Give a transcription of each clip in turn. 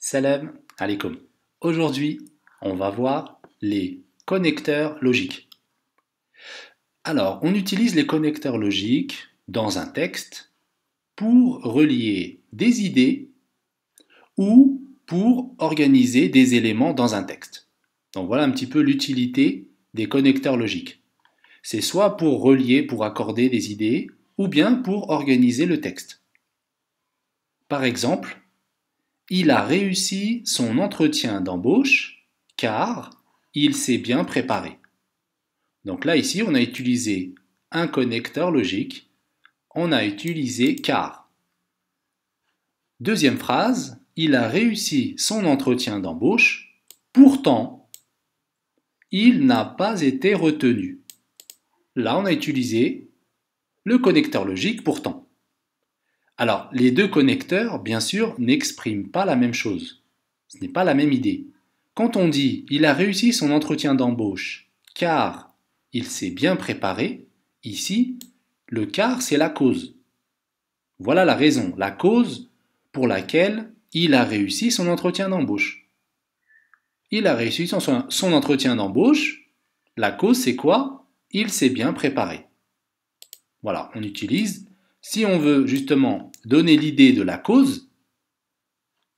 Salam alaikum. Aujourd'hui, on va voir les connecteurs logiques. Alors, on utilise les connecteurs logiques dans un texte pour relier des idées ou pour organiser des éléments dans un texte. Donc voilà un petit peu l'utilité des connecteurs logiques. C'est soit pour relier, pour accorder des idées, ou bien pour organiser le texte. Par exemple, il a réussi son entretien d'embauche car il s'est bien préparé. Donc là, ici, on a utilisé un connecteur logique, on a utilisé car. Deuxième phrase, il a réussi son entretien d'embauche, pourtant, il n'a pas été retenu. Là, on a utilisé le connecteur logique pourtant. Alors, les deux connecteurs, bien sûr, n'expriment pas la même chose. Ce n'est pas la même idée. Quand on dit il a réussi son entretien d'embauche car il s'est bien préparé, ici, le car, c'est la cause. Voilà la raison, la cause pour laquelle il a réussi son entretien d'embauche. Il a réussi son, entretien d'embauche. La cause, c'est quoi Il s'est bien préparé. Voilà, on utilise si on veut justement donner l'idée de la cause,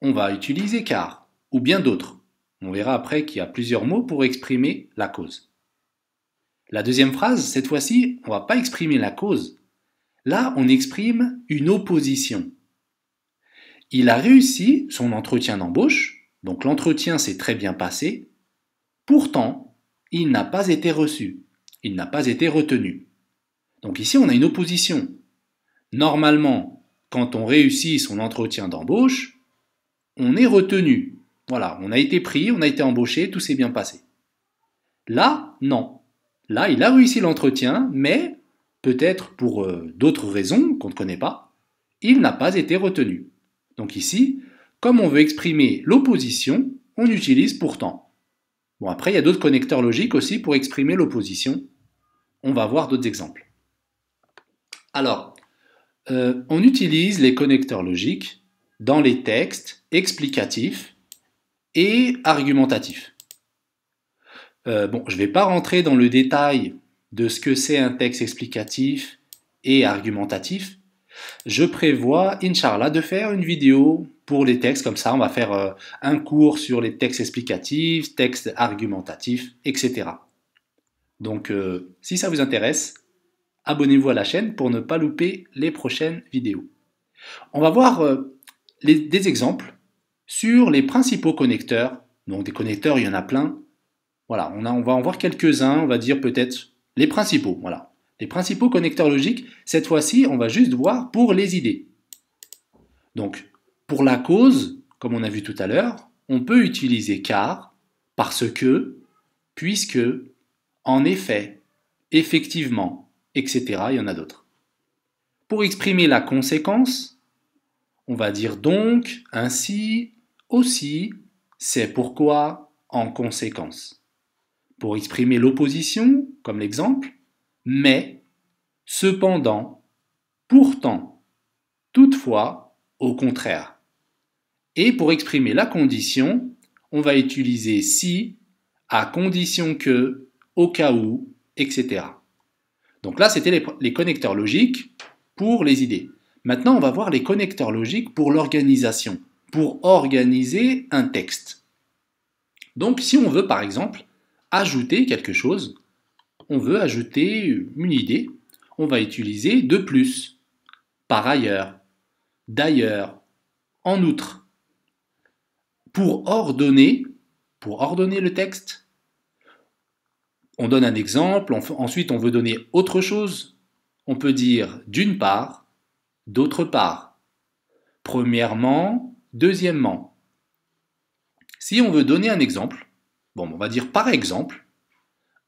on va utiliser car ou bien d'autres. On verra après qu'il y a plusieurs mots pour exprimer la cause. La deuxième phrase, cette fois-ci, on ne va pas exprimer la cause. Là, on exprime une opposition. Il a réussi son entretien d'embauche, donc l'entretien s'est très bien passé. Pourtant, il n'a pas été reçu, il n'a pas été retenu. Donc ici, on a une opposition. Normalement, quand on réussit son entretien d'embauche, on est retenu. Voilà, on a été pris, on a été embauché, tout s'est bien passé. Là, non. Là, il a réussi l'entretien, mais peut-être pour euh, d'autres raisons qu'on ne connaît pas, il n'a pas été retenu. Donc ici, comme on veut exprimer l'opposition, on utilise pourtant. Bon, après, il y a d'autres connecteurs logiques aussi pour exprimer l'opposition. On va voir d'autres exemples. Alors, euh, on utilise les connecteurs logiques dans les textes explicatifs et argumentatifs. Euh, bon, je ne vais pas rentrer dans le détail de ce que c'est un texte explicatif et argumentatif. Je prévois, Inch'Allah, de faire une vidéo pour les textes, comme ça on va faire euh, un cours sur les textes explicatifs, textes argumentatifs, etc. Donc, si ça vous intéresse, abonnez-vous à la chaîne pour ne pas louper les prochaines vidéos. On va voir euh, des exemples sur les principaux connecteurs. Donc des connecteurs, il y en a plein. Voilà, on, on va en voir quelques-uns, on va dire peut-être les principaux. Voilà, les principaux connecteurs logiques. Cette fois-ci, on va juste voir pour les idées. Donc, pour la cause, comme on a vu tout à l'heure, on peut utiliser car, parce que, puisque, en effet, effectivement, etc. Il y en a d'autres. Pour exprimer la conséquence, on va dire donc, ainsi, aussi, c'est pourquoi, en conséquence. Pour exprimer l'opposition, comme l'exemple, mais, cependant, pourtant, toutefois, au contraire. Et pour exprimer la condition, on va utiliser si, à condition que, au cas où, etc. Donc là, c'était les, connecteurs logiques pour les idées. Maintenant, on va voir les connecteurs logiques pour l'organisation, pour organiser un texte. Donc si on veut, par exemple, ajouter quelque chose, on veut ajouter une idée, on va utiliser de plus, par ailleurs, d'ailleurs, en outre. Pour ordonner, pour ordonner le texte, on donne un exemple, ensuite on veut donner autre chose. On peut dire d'une part, d'autre part. Premièrement, deuxièmement. Si on veut donner un exemple, bon, on va dire par exemple,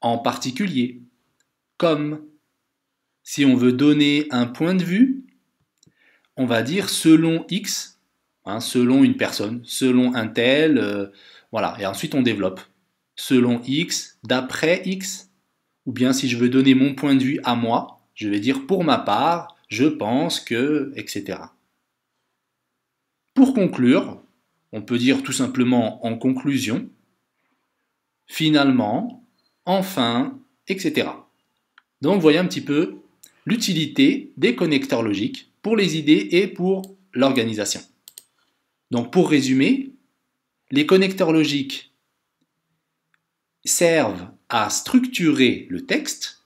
en particulier, comme. Si on veut donner un point de vue, on va dire selon X, hein, selon une personne, selon un tel, euh, voilà, et ensuite on développe selon X, d'après X, ou bien si je veux donner mon point de vue à moi, je vais dire pour ma part, je pense que, etc. Pour conclure, on peut dire tout simplement en conclusion, finalement, enfin, etc. Donc voyez un petit peu l'utilité des connecteurs logiques pour les idées et pour l'organisation. Donc pour résumer, les connecteurs logiques servent à structurer le texte.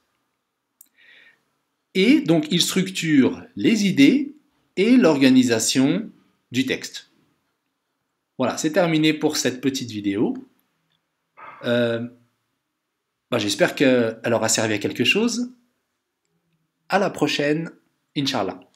Et donc, ils structurent les idées et l'organisation du texte. Voilà, c'est terminé pour cette petite vidéo. Euh, bah, j'espère qu'elle aura servi à quelque chose. À la prochaine, Inch'Allah.